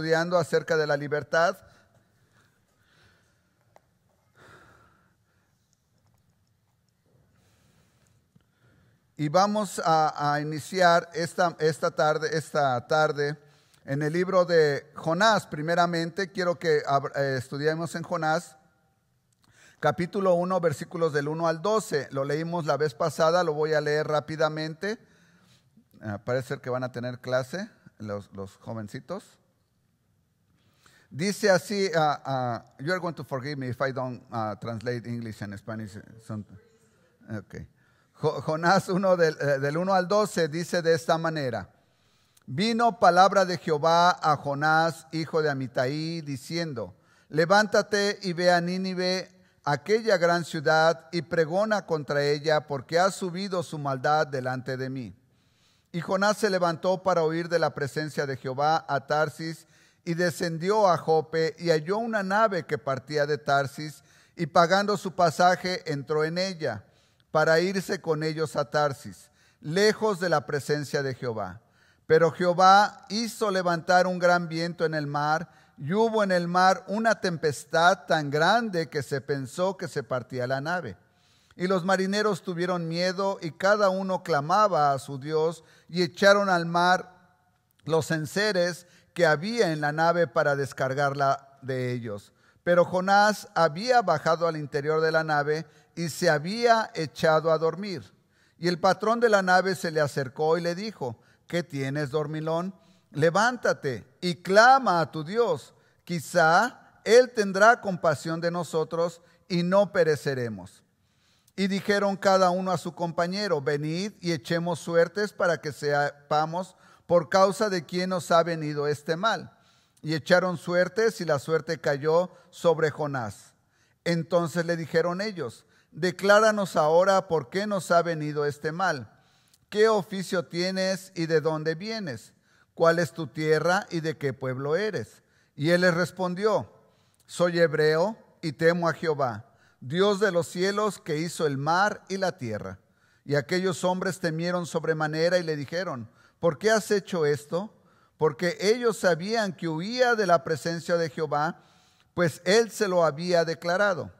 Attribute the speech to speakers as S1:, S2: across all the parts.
S1: estudiando acerca de la libertad. Y vamos a, iniciar esta, tarde, esta tarde en el libro de Jonás. Primeramente, quiero que eh, estudiemos en Jonás, capítulo 1, versículos del 1 al 12. Lo leímos la vez pasada, lo voy a leer rápidamente. Eh, parece que van a tener clase los jovencitos. Dice así, ah, ah, you are going to forgive me if I don't ah, translate English and Spanish. Okay. Jonás del, eh, del 1 al 12 dice de esta manera. Vino palabra de Jehová a Jonás, hijo de Amitai, diciendo, levántate y ve a Nínive, aquella gran ciudad, y pregona contra ella, porque ha subido su maldad delante de mí. Y Jonás se levantó para oír de la presencia de Jehová a Tarsis y descendió a Jope y halló una nave que partía de Tarsis y pagando su pasaje entró en ella para irse con ellos a Tarsis, lejos de la presencia de Jehová. Pero Jehová hizo levantar un gran viento en el mar y hubo en el mar una tempestad tan grande que se pensó que se partía la nave. Y los marineros tuvieron miedo y cada uno clamaba a su Dios y echaron al mar los enseres que había en la nave para descargarla de ellos. Pero Jonás había bajado al interior de la nave y se había echado a dormir. Y el patrón de la nave se le acercó y le dijo, ¿qué tienes, dormilón? Levántate y clama a tu Dios. Quizá Él tendrá compasión de nosotros y no pereceremos. Y dijeron cada uno a su compañero, venid y echemos suertes para que sepamos por causa de quién nos ha venido este mal. Y echaron suertes y la suerte cayó sobre Jonás. Entonces le dijeron ellos, decláranos ahora por qué nos ha venido este mal. ¿Qué oficio tienes y de dónde vienes? ¿Cuál es tu tierra y de qué pueblo eres? Y él les respondió, soy hebreo y temo a Jehová, Dios de los cielos que hizo el mar y la tierra. Y aquellos hombres temieron sobremanera y le dijeron, ¿por qué has hecho esto? Porque ellos sabían que huía de la presencia de Jehová, pues él se lo había declarado.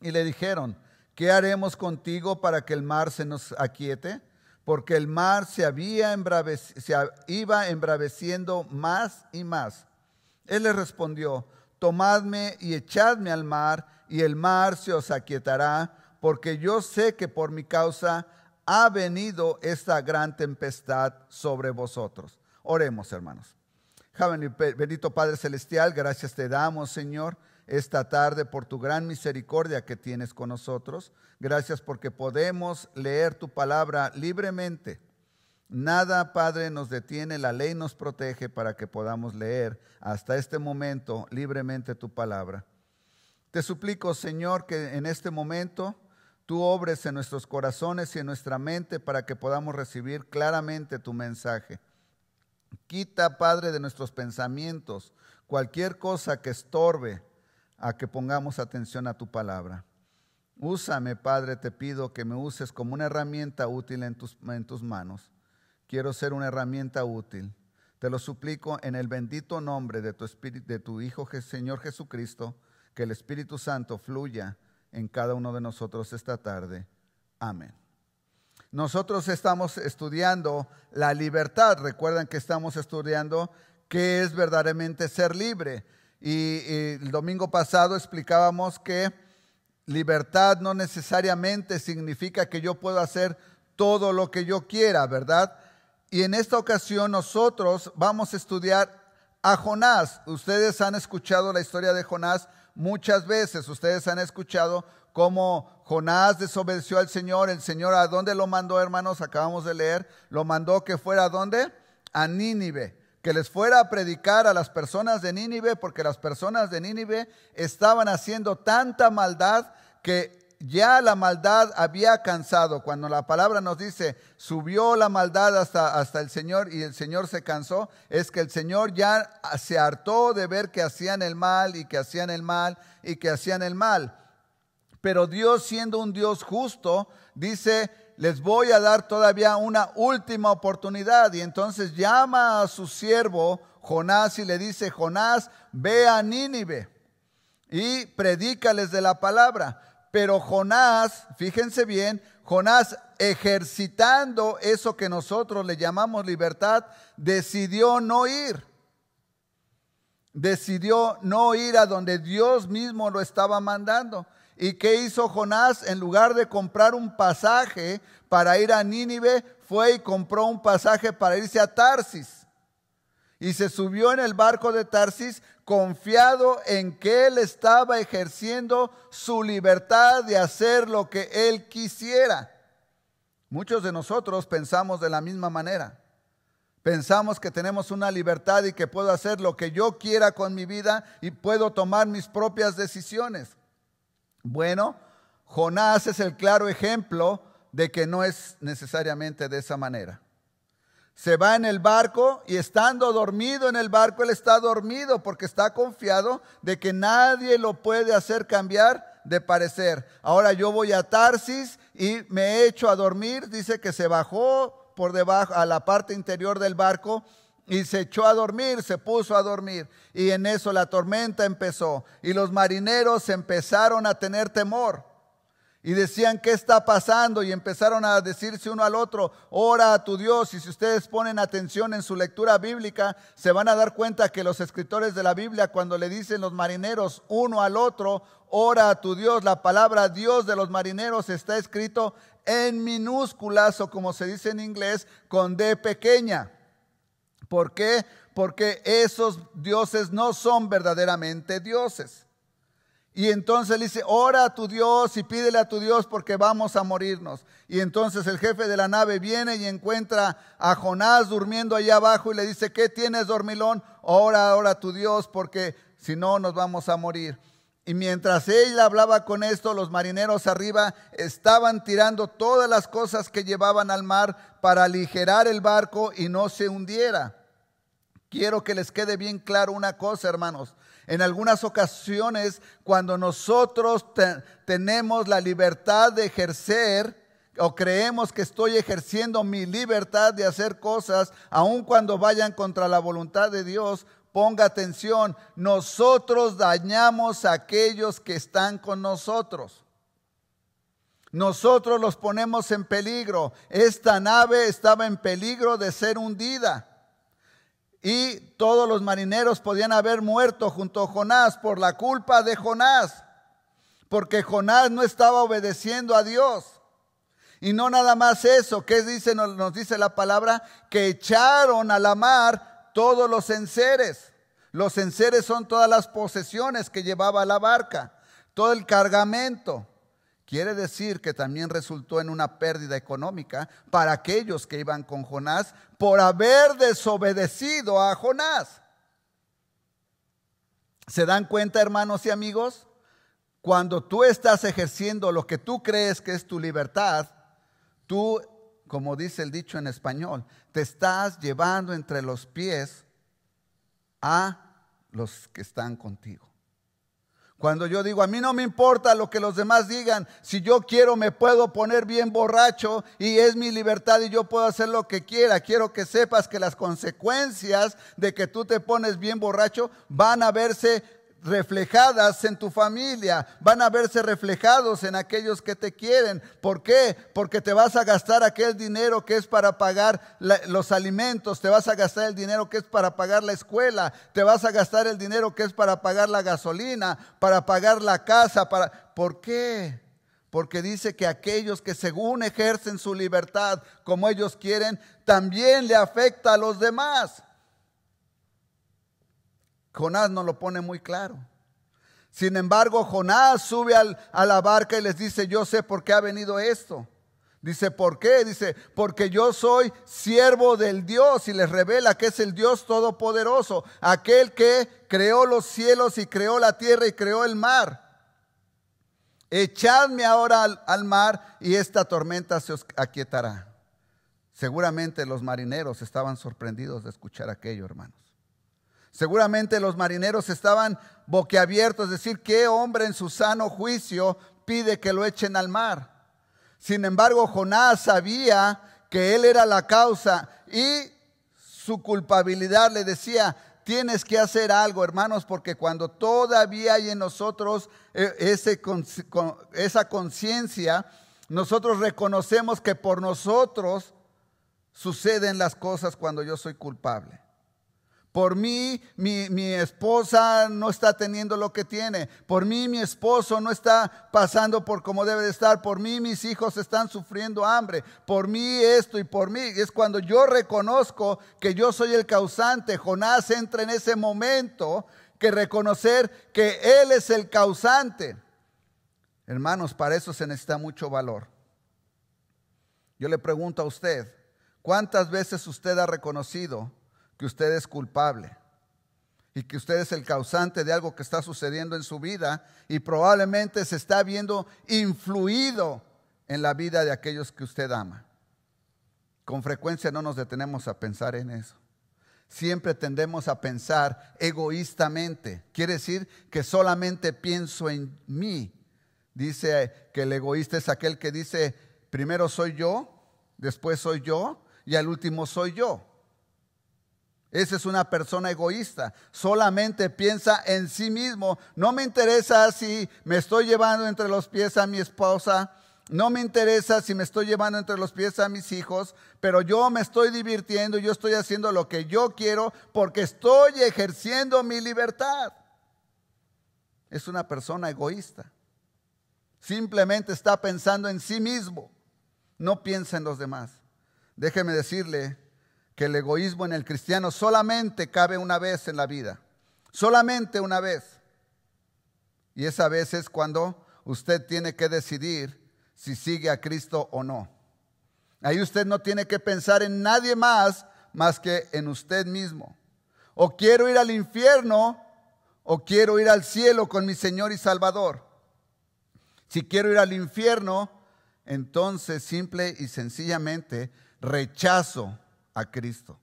S1: Y le dijeron, ¿qué haremos contigo para que el mar se nos aquiete? Porque el mar se, había iba embraveciendo más y más. Él les respondió, tomadme y echadme al mar, y el mar se os aquietará, porque yo sé que por mi causa ha venido esta gran tempestad sobre vosotros. Oremos, hermanos. Bendito Padre Celestial, gracias te damos, Señor, esta tarde por tu gran misericordia que tienes con nosotros. Gracias porque podemos leer tu palabra libremente. Nada, Padre, nos detiene, la ley nos protege para que podamos leer hasta este momento libremente tu palabra. Te suplico, Señor, que en este momento tú obres en nuestros corazones y en nuestra mente para que podamos recibir claramente tu mensaje. Quita, Padre, de nuestros pensamientos cualquier cosa que estorbe a que pongamos atención a tu palabra. Úsame, Padre, te pido que me uses como una herramienta útil en tus, en tus manos. Quiero ser una herramienta útil. Te lo suplico en el bendito nombre de tu, Espíritu, de tu Hijo Señor Jesucristo, que el Espíritu Santo fluya en cada uno de nosotros esta tarde. Amén. Nosotros estamos estudiando la libertad. Recuerden que estamos estudiando qué es verdaderamente ser libre. Y, el domingo pasado explicábamos que libertad no necesariamente significa que yo puedo hacer todo lo que yo quiera, ¿verdad? Y en esta ocasión nosotros vamos a estudiar a Jonás. Ustedes han escuchado la historia de Jonás muchas veces. Ustedes han escuchado cómo Jonás desobedeció al Señor. El Señor, ¿a dónde lo mandó, hermanos? Acabamos de leer. Lo mandó que fuera a dónde? A Nínive. Que les fuera a predicar a las personas de Nínive, porque las personas de Nínive estaban haciendo tanta maldad que ya la maldad había cansado Cuando la palabra nos dice, subió la maldad hasta, hasta el Señor y el Señor se cansó, es que el Señor ya se hartó de ver que hacían el mal y que hacían el mal y que hacían el mal. Pero Dios siendo un Dios justo, dice, les voy a dar todavía una última oportunidad. Y entonces llama a su siervo Jonás y le dice, Jonás, ve a Nínive y predícales de la palabra pero Jonás, fíjense bien, Jonás ejercitando eso que nosotros le llamamos libertad, decidió no ir. Decidió no ir a donde Dios mismo lo estaba mandando. ¿Y qué hizo Jonás? En lugar de comprar un pasaje para ir a Nínive, fue y compró un pasaje para irse a Tarsis. Y se subió en el barco de Tarsis confiado en que él estaba ejerciendo su libertad de hacer lo que él quisiera. Muchos de nosotros pensamos de la misma manera. Pensamos que tenemos una libertad y que puedo hacer lo que yo quiera con mi vida y puedo tomar mis propias decisiones. Bueno, Jonás es el claro ejemplo de que no es necesariamente de esa manera se va en el barco y estando dormido en el barco, él está dormido porque está confiado de que nadie lo puede hacer cambiar de parecer. Ahora yo voy a Tarsis y me echo a dormir. Dice que se bajó por debajo a la parte interior del barco y se echó a dormir, se puso a dormir. Y en eso la tormenta empezó y los marineros empezaron a tener temor y decían, ¿qué está pasando? Y empezaron a decirse uno al otro, ora a tu Dios. Y si ustedes ponen atención en su lectura bíblica, se van a dar cuenta que los escritores de la Biblia, cuando le dicen los marineros uno al otro, ora a tu Dios, la palabra Dios de los marineros está escrito en minúsculas o como se dice en inglés, con D pequeña. ¿Por qué? Porque esos dioses no son verdaderamente dioses. Y entonces le dice, ora a tu Dios y pídele a tu Dios porque vamos a morirnos. Y entonces el jefe de la nave viene y encuentra a Jonás durmiendo allá abajo y le dice, ¿qué tienes, dormilón? Ora, ora a tu Dios porque si no nos vamos a morir. Y mientras ella hablaba con esto, los marineros arriba estaban tirando todas las cosas que llevaban al mar para aligerar el barco y no se hundiera. Quiero que les quede bien claro una cosa, hermanos. En algunas ocasiones, cuando nosotros tenemos la libertad de ejercer o creemos que estoy ejerciendo mi libertad de hacer cosas, aun cuando vayan contra la voluntad de Dios, ponga atención, nosotros dañamos a aquellos que están con nosotros. Nosotros los ponemos en peligro. Esta nave estaba en peligro de ser hundida y todos los marineros podían haber muerto junto a Jonás por la culpa de Jonás, porque Jonás no estaba obedeciendo a Dios. Y no nada más eso, que dice, nos dice la palabra? Que echaron a la mar todos los enseres. Los enseres son todas las posesiones que llevaba la barca, todo el cargamento. Quiere decir que también resultó en una pérdida económica para aquellos que iban con Jonás por haber desobedecido a Jonás. ¿Se dan cuenta, hermanos y amigos? Cuando tú estás ejerciendo lo que tú crees que es tu libertad, tú, como dice el dicho en español, te estás llevando entre los pies a los que están contigo. Cuando yo digo, a mí no me importa lo que los demás digan, si yo quiero me puedo poner bien borracho y es mi libertad y yo puedo hacer lo que quiera. Quiero que sepas que las consecuencias de que tú te pones bien borracho van a verse reflejadas en tu familia, van a verse reflejados en aquellos que te quieren. ¿Por qué? Porque te vas a gastar aquel dinero que es para pagar los alimentos, te vas a gastar el dinero que es para pagar la escuela, te vas a gastar el dinero que es para pagar la gasolina, para pagar la casa, para ¿Por qué? Porque dice que aquellos que según ejercen su libertad como ellos quieren, también le afecta a los demás. Jonás no lo pone muy claro. Sin embargo, Jonás sube a la barca y les dice, yo sé por qué ha venido esto. Dice, ¿por qué? Dice, porque yo soy siervo del Dios y les revela que es el Dios todopoderoso, aquel que creó los cielos y creó la tierra y creó el mar. Echadme ahora al, al mar y esta tormenta se os aquietará. Seguramente los marineros estaban sorprendidos de escuchar aquello, hermanos. Seguramente los marineros estaban boquiabiertos, es decir, ¿qué hombre en su sano juicio pide que lo echen al mar? Sin embargo, Jonás sabía que él era la causa y su culpabilidad le decía, tienes que hacer algo, hermanos, porque cuando todavía hay en nosotros eh, ese, esa conciencia, nosotros reconocemos que por nosotros suceden las cosas cuando yo soy culpable. Por mí, mi, esposa no está teniendo lo que tiene. Por mí, mi esposo no está pasando por como debe de estar. Por mí, mis hijos están sufriendo hambre. Por mí, esto y por mí. Es cuando yo reconozco que yo soy el causante. Jonás entra en ese momento que reconocer que Él es el causante. Hermanos, para eso se necesita mucho valor. Yo le pregunto a usted, ¿cuántas veces usted ha reconocido? que usted es culpable y que usted es el causante de algo que está sucediendo en su vida y probablemente se está viendo influido en la vida de aquellos que usted ama. Con frecuencia no nos detenemos a pensar en eso. Siempre tendemos a pensar egoístamente. Quiere decir que solamente pienso en mí. Dice que el egoísta es aquel que dice, primero soy yo, después soy yo y al último soy yo. Esa es una persona egoísta. Solamente piensa en sí mismo. No me interesa si me estoy llevando entre los pies a mi esposa. No me interesa si me estoy llevando entre los pies a mis hijos, pero yo me estoy divirtiendo, yo estoy haciendo lo que yo quiero porque estoy ejerciendo mi libertad. Es una persona egoísta. Simplemente está pensando en sí mismo, no piensa en los demás. Déjeme decirle que el egoísmo en el cristiano solamente cabe una vez en la vida, solamente una vez. Y esa vez es cuando usted tiene que decidir si sigue a Cristo o no. Ahí usted no tiene que pensar en nadie más más que en usted mismo. O quiero ir al infierno o quiero ir al cielo con mi Señor y Salvador. Si quiero ir al infierno, entonces simple y sencillamente rechazo a Cristo.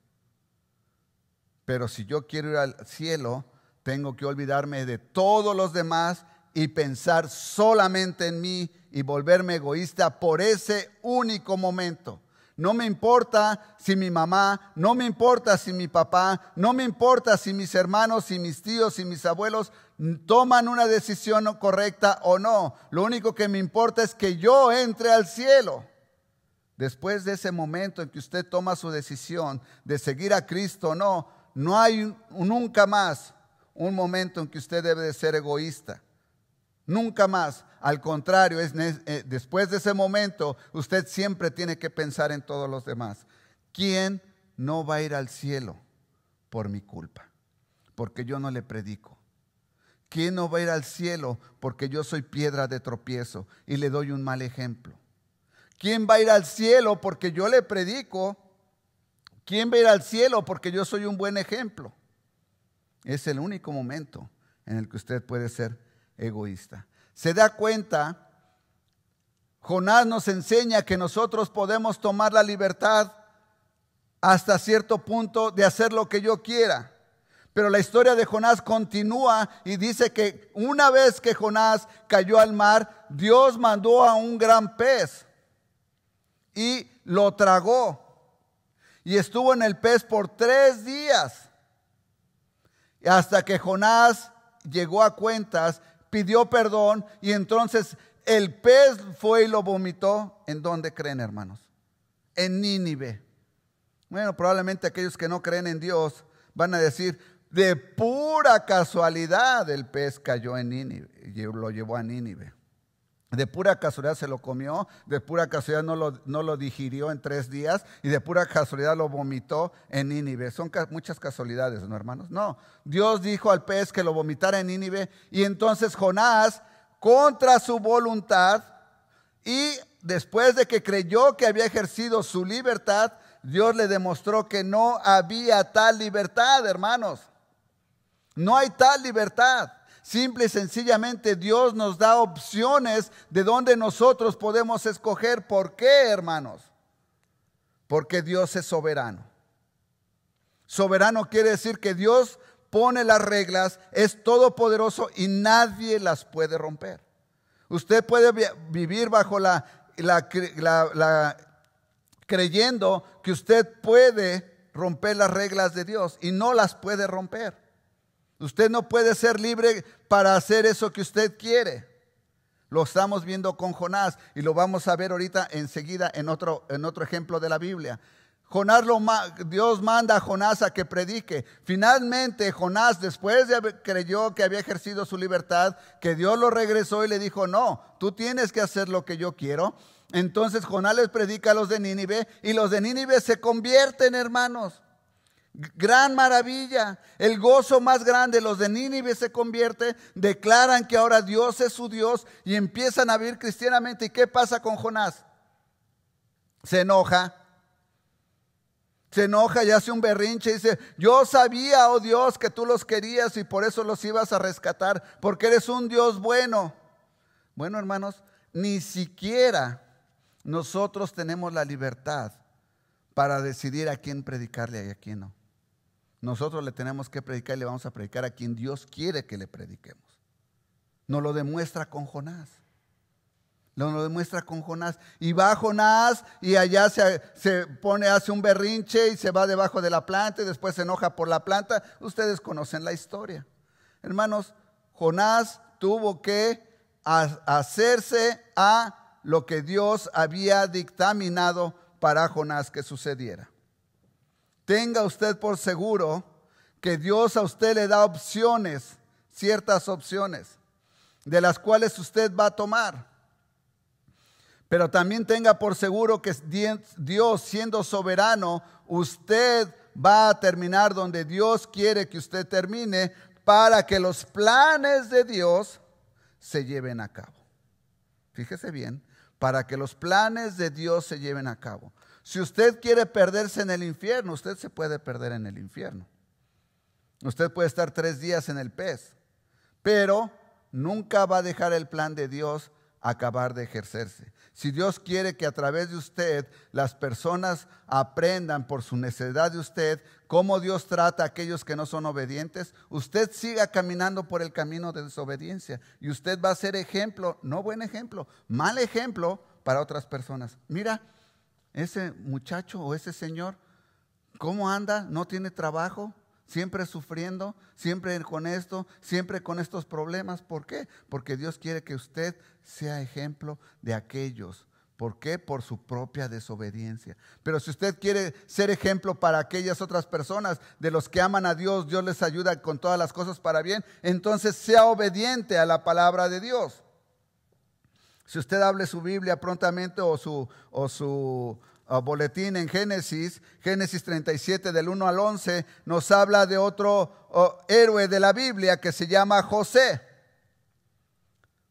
S1: Pero si yo quiero ir al cielo, tengo que olvidarme de todos los demás y pensar solamente en mí y volverme egoísta por ese único momento. No me importa si mi mamá, no me importa si mi papá, no me importa si mis hermanos, si mis tíos, si mis abuelos toman una decisión correcta o no. Lo único que me importa es que yo entre al cielo. Después de ese momento en que usted toma su decisión de seguir a Cristo o no, no hay nunca más un momento en que usted debe de ser egoísta. Nunca más. Al contrario, es, eh, después de ese momento, usted siempre tiene que pensar en todos los demás. ¿Quién no va a ir al cielo por mi culpa? Porque yo no le predico. ¿Quién no va a ir al cielo porque yo soy piedra de tropiezo y le doy un mal ejemplo? ¿Quién va a ir al cielo porque yo le predico? ¿Quién va a ir al cielo porque yo soy un buen ejemplo? Es el único momento en el que usted puede ser egoísta. Se da cuenta, Jonás nos enseña que nosotros podemos tomar la libertad hasta cierto punto de hacer lo que yo quiera. Pero la historia de Jonás continúa y dice que una vez que Jonás cayó al mar, Dios mandó a un gran pez y lo tragó. Y estuvo en el pez por tres días. Hasta que Jonás llegó a cuentas, pidió perdón y entonces el pez fue y lo vomitó. ¿En dónde creen, hermanos? En Nínive. Bueno, probablemente aquellos que no creen en Dios van a decir, de pura casualidad el pez cayó en Nínive, lo llevó a Nínive. De pura casualidad se lo comió, de pura casualidad no lo, no lo digirió en tres días y de pura casualidad lo vomitó en Nínive. Son muchas casualidades, ¿no, hermanos? No, Dios dijo al pez que lo vomitara en Nínive y entonces Jonás, contra su voluntad y después de que creyó que había ejercido su libertad, Dios le demostró que no había tal libertad, hermanos. No hay tal libertad. Simple y sencillamente Dios nos da opciones de donde nosotros podemos escoger. ¿Por qué, hermanos? Porque Dios es soberano. Soberano quiere decir que Dios pone las reglas, es todopoderoso y nadie las puede romper. Usted puede vivir bajo la, creyendo que usted puede romper las reglas de Dios y no las puede romper. Usted no puede ser libre para hacer eso que usted quiere. Lo estamos viendo con Jonás y lo vamos a ver ahorita enseguida en otro, en otro ejemplo de la Biblia. Jonás Dios manda a Jonás a que predique. Finalmente Jonás, después de haber, creyó que había ejercido su libertad, que Dios lo regresó y le dijo, no, tú tienes que hacer lo que yo quiero. Entonces Jonás les predica a los de Nínive y los de Nínive se convierten, hermanos. Gran maravilla, el gozo más grande, los de Nínive se convierte, declaran que ahora Dios es su Dios y empiezan a vivir cristianamente. ¿Y qué pasa con Jonás? Se enoja, se enoja y hace un berrinche y dice, yo sabía, oh Dios, que tú los querías y por eso los ibas a rescatar, porque eres un Dios bueno. Bueno, hermanos, ni siquiera nosotros tenemos la libertad para decidir a quién predicarle y a quién no. Nosotros le tenemos que predicar y le vamos a predicar a quien Dios quiere que le prediquemos. Nos lo demuestra con Jonás. Nos lo demuestra con Jonás. Y va Jonás y allá se, pone, hace un berrinche y se va debajo de la planta y después se enoja por la planta. Ustedes conocen la historia. Hermanos, Jonás tuvo que hacerse a lo que Dios había dictaminado para Jonás que sucediera. Tenga usted por seguro que Dios a usted le da opciones, ciertas opciones, de las cuales usted va a tomar. Pero también tenga por seguro que Dios, siendo soberano, usted va a terminar donde Dios quiere que usted termine para que los planes de Dios se lleven a cabo. Fíjese bien, para que los planes de Dios se lleven a cabo. Si usted quiere perderse en el infierno, usted se puede perder en el infierno. Usted puede estar tres días en el pez, pero nunca va a dejar el plan de Dios acabar de ejercerse. Si Dios quiere que a través de usted las personas aprendan por su necesidad de usted cómo Dios trata a aquellos que no son obedientes, usted siga caminando por el camino de desobediencia y usted va a ser ejemplo, no buen ejemplo, mal ejemplo para otras personas. Mira, ese muchacho o ese señor, ¿cómo anda? ¿No tiene trabajo? Siempre sufriendo, siempre con esto, siempre con estos problemas. ¿Por qué? Porque Dios quiere que usted sea ejemplo de aquellos. ¿Por qué? Por su propia desobediencia. Pero si usted quiere ser ejemplo para aquellas otras personas, de los que aman a Dios, Dios les ayuda con todas las cosas para bien, entonces sea obediente a la palabra de Dios. Si usted hable su Biblia prontamente o su, o su ah, boletín en Génesis, Génesis 37 del 1 al 11, nos habla de otro héroe de la Biblia que se llama José.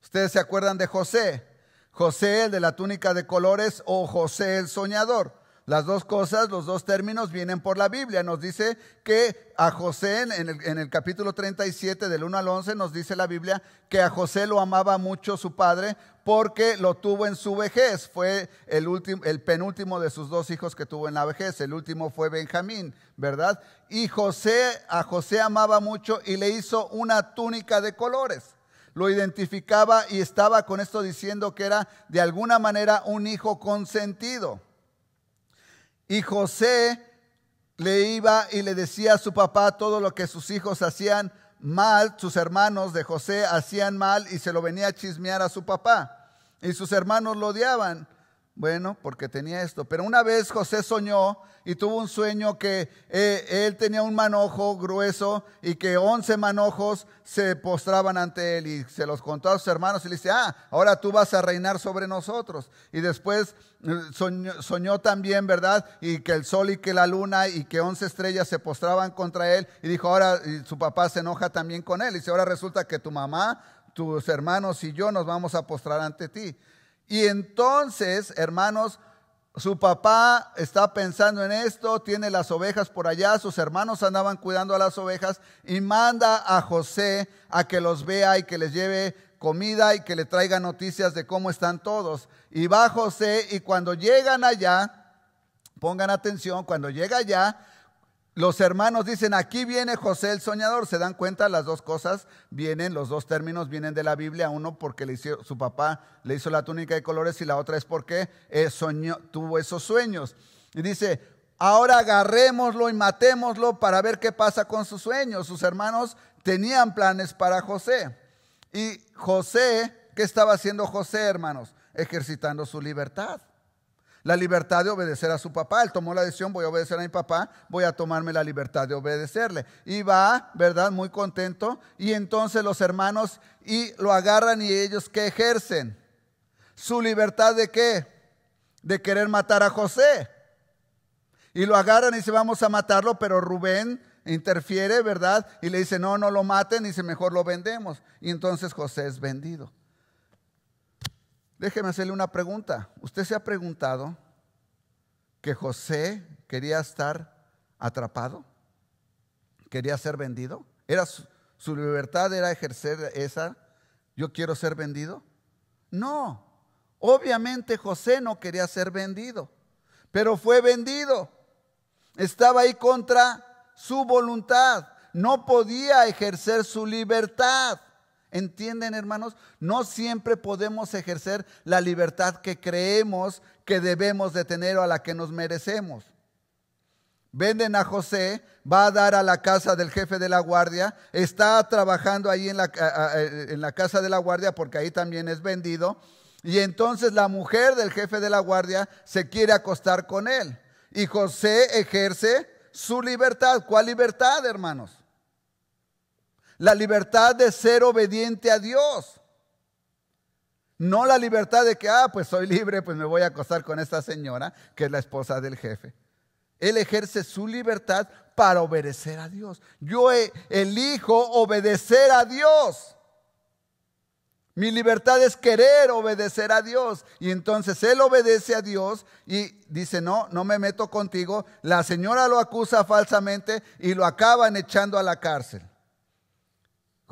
S1: ¿Ustedes se acuerdan de José? José el de la túnica de colores o José el soñador. Las dos cosas, los dos términos vienen por la Biblia. Nos dice que a José, en el, capítulo 37 del 1 al 11, nos dice la Biblia que a José lo amaba mucho su padre porque lo tuvo en su vejez. Fue el, el penúltimo de sus dos hijos que tuvo en la vejez. El último fue Benjamín, ¿verdad? Y José, a José amaba mucho y le hizo una túnica de colores lo identificaba y estaba con esto diciendo que era de alguna manera un hijo consentido. Y José le iba y le decía a su papá todo lo que sus hijos hacían mal, sus hermanos de José hacían mal y se lo venía a chismear a su papá. Y sus hermanos lo odiaban. Bueno, porque tenía esto. Pero una vez José soñó y tuvo un sueño que eh, él tenía un manojo grueso y que once manojos se postraban ante él y se los contó a sus hermanos y le dice, ah, ahora tú vas a reinar sobre nosotros. Y después eh, soñó, también, ¿verdad? Y que el sol y que la luna y que once estrellas se postraban contra él y dijo, ahora su papá se enoja también con él. Y dice, ahora resulta que tu mamá, tus hermanos y yo nos vamos a postrar ante ti. Y entonces, hermanos, su papá está pensando en esto, tiene las ovejas por allá, sus hermanos andaban cuidando a las ovejas y manda a José a que los vea y que les lleve comida y que le traiga noticias de cómo están todos. Y va José y cuando llegan allá, pongan atención, cuando llega allá, los hermanos dicen, aquí viene José el soñador. ¿Se dan cuenta? Las dos cosas vienen, los dos términos vienen de la Biblia. Uno porque le hizo, su papá le hizo la túnica de colores y la otra es porque eh, tuvo esos sueños. Y dice, ahora agarrémoslo y matémoslo para ver qué pasa con sus sueños. Sus hermanos tenían planes para José. Y José, ¿qué estaba haciendo José, hermanos? Ejercitando su libertad. La libertad de obedecer a su papá. Él tomó la decisión, voy a obedecer a mi papá, voy a tomarme la libertad de obedecerle. Y va, ¿verdad? Muy contento. Y entonces los hermanos y lo agarran y ellos que ejercen. Su libertad de qué? De querer matar a José. Y lo agarran y dice vamos a matarlo, pero Rubén interfiere, ¿verdad? Y le dice, no, no lo maten, y dice, mejor lo vendemos. Y entonces José es vendido. Déjeme hacerle una pregunta. ¿Usted se ha preguntado que José quería estar atrapado? ¿Quería ser vendido? ¿Era su, su libertad era ejercer esa? ¿Yo quiero ser vendido? No. Obviamente José no quería ser vendido, pero fue vendido. Estaba ahí contra su voluntad. No podía ejercer su libertad. ¿Entienden, hermanos? No siempre podemos ejercer la libertad que creemos que debemos de tener o a la que nos merecemos. Venden a José, va a dar a la casa del jefe de la guardia, está trabajando ahí en la, eh, en la casa de la guardia porque ahí también es vendido. Y entonces la mujer del jefe de la guardia se quiere acostar con él. Y José ejerce su libertad. ¿Cuál libertad, hermanos? La libertad de ser obediente a Dios. No la libertad de que, ah, pues soy libre, pues me voy a acostar con esta señora, que es la esposa del jefe. Él ejerce su libertad para obedecer a Dios. Yo e, elijo obedecer a Dios. Mi libertad es querer obedecer a Dios. Y entonces él obedece a Dios y dice, no, no me meto contigo. La señora lo acusa falsamente y lo acaban echando a la cárcel.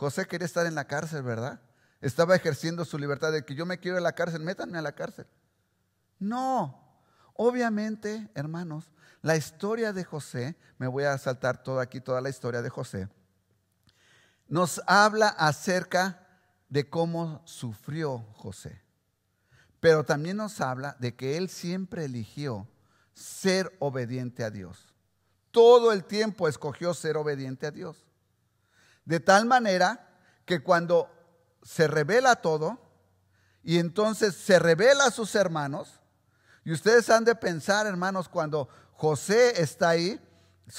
S1: José quería estar en la cárcel, ¿verdad? Estaba ejerciendo su libertad de que yo me quiero en a la cárcel, métanme a la cárcel. No, obviamente, hermanos, la historia de José, me voy a saltar todo aquí, toda la historia de José, nos habla acerca de cómo sufrió José, pero también nos habla de que él siempre eligió ser obediente a Dios. Todo el tiempo escogió ser obediente a Dios. De tal manera que cuando se revela todo y entonces se revela a sus hermanos, y ustedes han de pensar, hermanos, cuando José está ahí,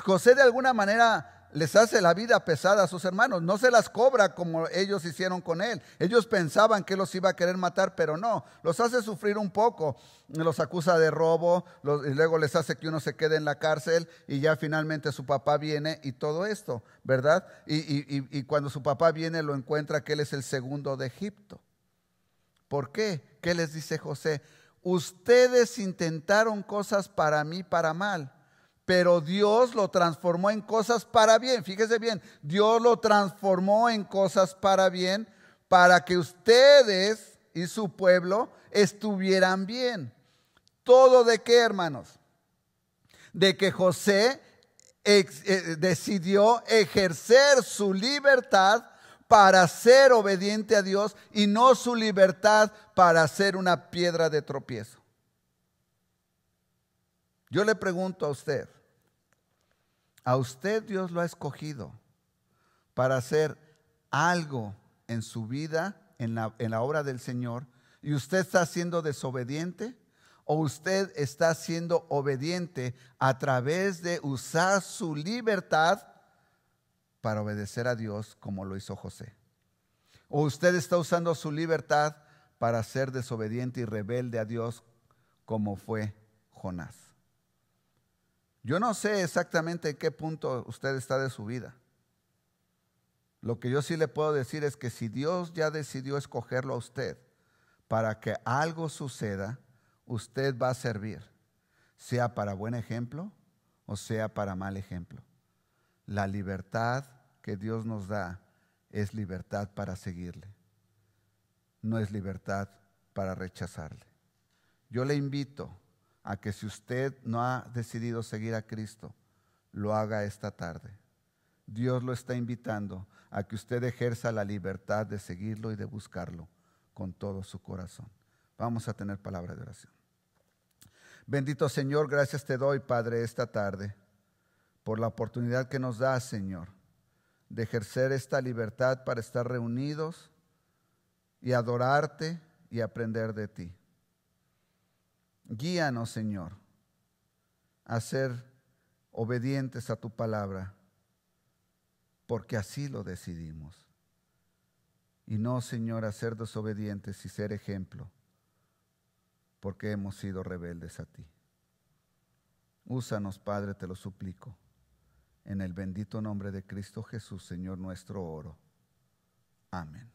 S1: José de alguna manera les hace la vida pesada a sus hermanos, no se las cobra como ellos hicieron con él. Ellos pensaban que los iba a querer matar, pero no, los hace sufrir un poco, los acusa de robo, y luego les hace que uno se quede en la cárcel y ya finalmente su papá viene y todo esto, ¿verdad? y cuando su papá viene lo encuentra que él es el segundo de Egipto. ¿Por qué? ¿Qué les dice José? Ustedes intentaron cosas para mí, para mal pero Dios lo transformó en cosas para bien. Fíjese bien, Dios lo transformó en cosas para bien para que ustedes y su pueblo estuvieran bien. ¿Todo de qué, hermanos? De que José eh, decidió ejercer su libertad para ser obediente a Dios y no su libertad para ser una piedra de tropiezo. Yo le pregunto a usted, a usted Dios lo ha escogido para hacer algo en su vida, en la, obra del Señor, y usted está siendo desobediente o usted está siendo obediente a través de usar su libertad para obedecer a Dios como lo hizo José. O usted está usando su libertad para ser desobediente y rebelde a Dios como fue Jonás. Yo no sé exactamente en qué punto usted está de su vida. Lo que yo sí le puedo decir es que si Dios ya decidió escogerlo a usted para que algo suceda, usted va a servir, sea para buen ejemplo o sea para mal ejemplo. La libertad que Dios nos da es libertad para seguirle, no es libertad para rechazarle. Yo le invito a que si usted no ha decidido seguir a Cristo, lo haga esta tarde. Dios lo está invitando a que usted ejerza la libertad de seguirlo y de buscarlo con todo su corazón. Vamos a tener palabra de oración. Bendito Señor, gracias te doy, Padre, esta tarde, por la oportunidad que nos da, Señor, de ejercer esta libertad para estar reunidos y adorarte y aprender de ti. Guíanos, Señor, a ser obedientes a tu palabra, porque así lo decidimos. Y no, Señor, a ser desobedientes y ser ejemplo, porque hemos sido rebeldes a ti. Úsanos, Padre, te lo suplico. En el bendito nombre de Cristo Jesús, Señor nuestro oro. Amén.